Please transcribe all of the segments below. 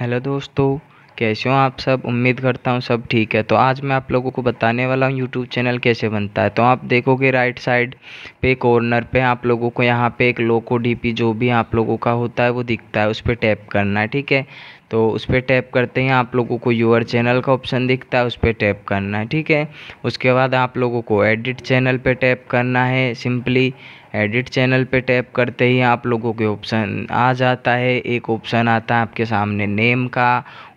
hello दोस्तों कैसे हो आप सब उम्मीद करता हूँ सब ठीक है तो आज मैं आप लोगों को बताने वाला हूँ यूट्यूब चैनल कैसे बनता है तो आप देखोगे राइट साइड पे कॉर्नर पे आप लोगों को यहाँ पे एक लोको डीपी जो भी आप लोगों का होता है वो दिखता है उस पर टैप करना है ठीक है तो उस पर टैप करते हैं आप लोगों को यूअर चैनल का ऑप्शन दिखता है उस पर टैप करना है ठीक है उसके बाद आप लोगों को एडिट चैनल पे टैप करना है सिंपली एडिट चैनल पे टैप करते ही आप लोगों के ऑप्शन आ जाता है एक ऑप्शन आता है आपके सामने नेम का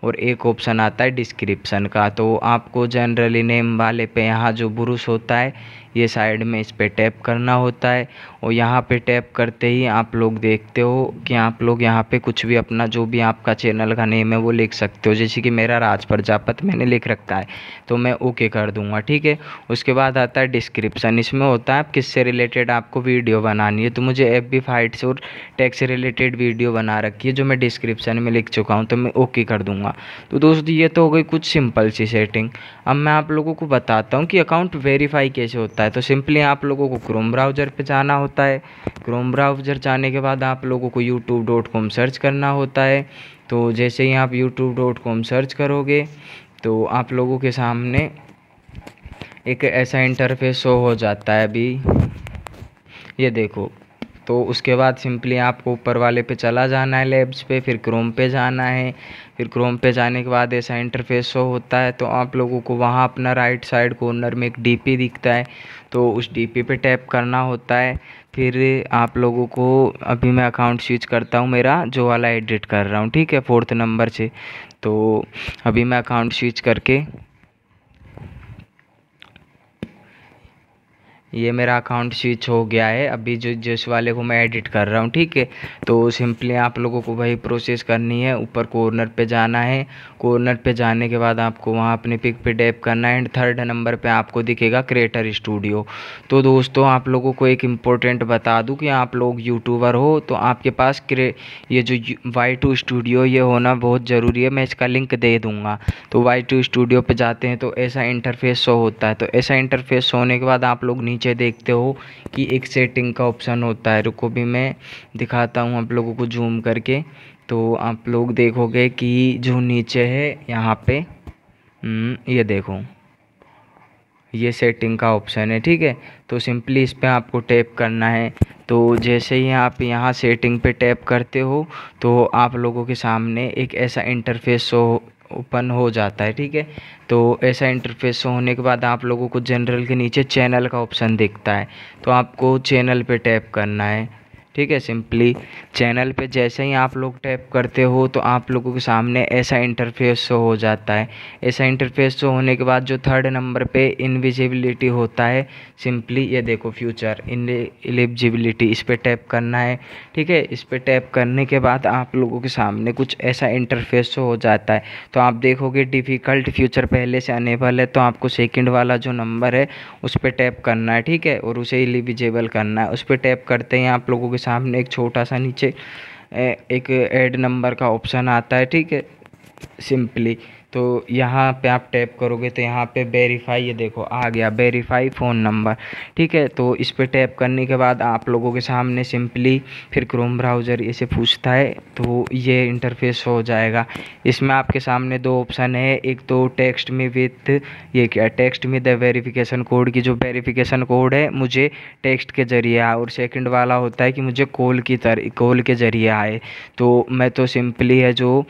और एक ऑप्शन आता है डिस्क्रिप्शन का तो आपको जनरली नेम वाले पे यहाँ जो ब्रूस होता है ये साइड में इस पर टैप करना होता है और यहाँ पे टैप करते ही आप लोग देखते हो कि आप लोग यहाँ पे कुछ भी अपना जो भी आपका चैनल का नेम है वो लिख सकते हो जैसे कि मेरा राज प्रजापत मैंने लिख रखा है तो मैं ओके कर दूँगा ठीक है उसके बाद आता है डिस्क्रिप्शन इसमें होता है आप किससे रिलेटेड आपको वीडियो बनानी है तो मुझे एफ बी फाइट्स और टैक्स रिलेटेड वीडियो बना रखी है जो मैं डिस्क्रिप्शन में लिख चुका हूँ तो मैं ओके कर दूँगा होगा तो दोस्त ये तो हो गई कुछ सिंपल सी सेटिंग अब मैं आप लोगों को बताता हूँ कि अकाउंट वेरीफाई कैसे होता है तो सिंपली आप लोगों को क्रोम ब्राउज़र पर जाना होता है क्रोम ब्राउज़र जाने के बाद आप लोगों को यूट्यूब डॉट कॉम सर्च करना होता है तो जैसे ही आप यूट्यूब डॉट कॉम सर्च करोगे तो आप लोगों के सामने एक ऐसा इंटरफेस शो हो जाता है अभी ये देखो तो उसके बाद सिंपली आपको ऊपर वाले पे चला जाना है लेब्स पे फिर क्रोम पे जाना है फिर क्रोम पे जाने के बाद ऐसा इंटरफेस शो होता है तो आप लोगों को वहाँ अपना राइट साइड कॉर्नर में एक डीपी दिखता है तो उस डीपी पे टैप करना होता है फिर आप लोगों को अभी मैं अकाउंट स्विच करता हूँ मेरा जो वाला एडिट कर रहा हूँ ठीक है फोर्थ नंबर से तो अभी मैं अकाउंट स्विच करके ये मेरा अकाउंट स्विच हो गया है अभी जो जिस वाले को मैं एडिट कर रहा हूँ ठीक है तो सिंपली आप लोगों को वही प्रोसेस करनी है ऊपर कॉर्नर पे जाना है कॉर्नर पे जाने के बाद आपको वहाँ अपने पिक पे डैप करना है एंड थर्ड नंबर पे आपको दिखेगा क्रिएटर स्टूडियो तो दोस्तों आप लोगों को एक इम्पोर्टेंट बता दूँ कि आप लोग यूट्यूबर हो तो आपके पास क्रे ये जो वाई टू स्टूडियो ये होना बहुत ज़रूरी है मैं इसका लिंक दे दूँगा तो वाई टू स्टूडियो पर जाते हैं तो ऐसा इंटरफेस शो होता है तो ऐसा इंटरफेस होने के बाद आप लोग नीचे नीचे देखते हो कि एक सेटिंग का ऑप्शन होता है रुको भी मैं दिखाता हूँ आप लोगों को जूम करके तो आप लोग देखोगे कि जो नीचे है यहाँ पे हम्म, ये देखो ये सेटिंग का ऑप्शन है ठीक है तो सिंपली इस पर आपको टैप करना है तो जैसे ही आप यहाँ सेटिंग पे टैप करते हो तो आप लोगों के सामने एक ऐसा इंटरफेस शो ओपन हो जाता है ठीक है तो ऐसा इंटरफेस होने के बाद आप लोगों को जनरल के नीचे चैनल का ऑप्शन दिखता है तो आपको चैनल पे टैप करना है ठीक है सिंपली चैनल पे जैसे ही आप लोग टैप करते हो तो आप लोगों के सामने ऐसा इंटरफेस शो हो जाता है ऐसा इंटरफेस शो होने के बाद जो थर्ड नंबर पे इनविजिबिलिटी होता है सिंपली ये देखो फ्यूचर इन एलिजिबिलिटी इस पर टैप करना है ठीक है इस पर टैप करने के बाद आप लोगों के सामने कुछ ऐसा इंटरफेस शो हो जाता है तो आप देखोगे डिफ़िकल्ट फ्यूचर पहले से अनेबल है तो आपको सेकेंड वाला जो नंबर है उस पर टैप करना है ठीक है और उसे एलिजिबल करना है उस पर टैप करते ही आप लोगों के सामने एक छोटा सा नीचे एक ऐड नंबर का ऑप्शन आता है ठीक है सिंपली तो यहाँ पे आप टैप करोगे तो यहाँ पे वेरीफाई ये देखो आ गया वेरीफाई फ़ोन नंबर ठीक है तो इस पर टैप करने के बाद आप लोगों के सामने सिंपली फिर क्रोम ब्राउज़र इसे पूछता है तो ये इंटरफेस हो जाएगा इसमें आपके सामने दो ऑप्शन है एक तो टेक्स्ट में विथ ये क्या टेक्स्ट में द वेरीफिकेशन कोड की जो वेरीफिकेशन कोड है मुझे टेक्स्ट के ज़रिए आए और सेकेंड वाला होता है कि मुझे कॉल की तरह कॉल के ज़रिए आए तो मैं तो सिंपली है जो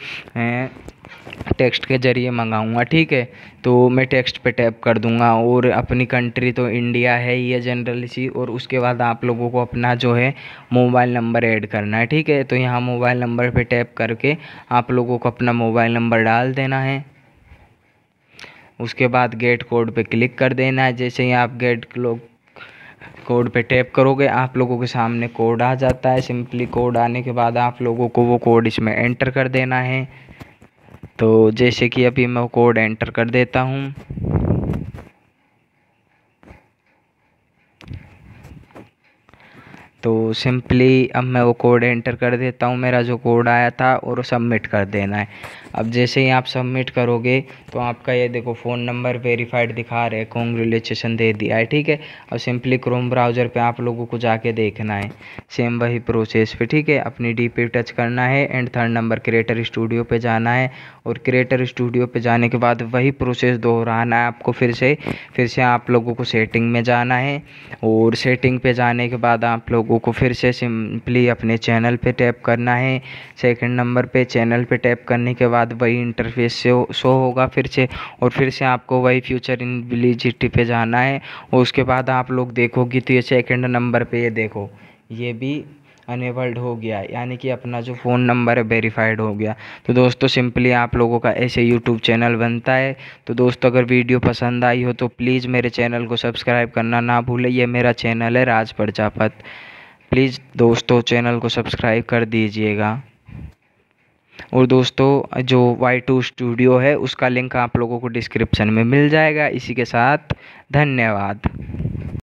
टेक्स्ट के जरिए ज़रिए मंगाऊँगा ठीक है तो मैं टेक्स्ट पे टैप कर दूंगा और अपनी कंट्री तो इंडिया है ये जनरल सी और उसके बाद आप लोगों को अपना जो है मोबाइल नंबर ऐड करना है ठीक है तो यहाँ मोबाइल नंबर पे टैप करके आप लोगों को अपना मोबाइल नंबर डाल देना है उसके बाद गेट कोड पर क्लिक कर देना है जैसे ही आप गेट लोग कोड पे टैप करोगे आप लोगों के सामने कोड आ जाता है सिंपली कोड आने के बाद आप लोगों को वो कोड इसमें एंटर कर देना है तो जैसे कि अभी मैं कोड एंटर कर देता हूँ तो सिंपली अब मैं वो कोड एंटर कर देता हूँ मेरा जो कोड आया था और सबमिट कर देना है अब जैसे ही आप सबमिट करोगे तो आपका ये देखो फ़ोन नंबर वेरीफाइड दिखा रहे कॉन्ग्रेचुलेसन दे दिया है ठीक है अब सिंपली क्रोम ब्राउज़र पे आप लोगों को जाके देखना है सेम वही प्रोसेस पे ठीक है अपनी डी पे टच करना है and third number creator studio पर जाना है और क्रिएटर स्टूडियो पर जाने के बाद वही प्रोसेस दोहराना है आपको फिर से फिर से आप लोगों को सेटिंग में जाना है और सेटिंग पे जाने के बाद आप लोगों लोगों को फिर से सिंपली अपने चैनल पे टैप करना है सेकंड नंबर पे चैनल पे टैप करने के बाद वही इंटरफेस से शो होगा फिर से और फिर से आपको वही फ्यूचर इनविलिजिटी पे जाना है और उसके बाद आप लोग देखोगे तो ये सेकेंड नंबर पर ये देखो ये भी अनेबल्ड हो गया यानी कि अपना जो फ़ोन नंबर है वेरीफाइड हो गया तो दोस्तों सिंपली आप लोगों का ऐसे यूट्यूब चैनल बनता है तो दोस्तों अगर वीडियो पसंद आई हो तो प्लीज़ मेरे चैनल को सब्सक्राइब करना ना भूलें यह मेरा चैनल है राज प्रजापत प्लीज़ दोस्तों चैनल को सब्सक्राइब कर दीजिएगा और दोस्तों जो वाई टू स्टूडियो है उसका लिंक आप लोगों को डिस्क्रिप्शन में मिल जाएगा इसी के साथ धन्यवाद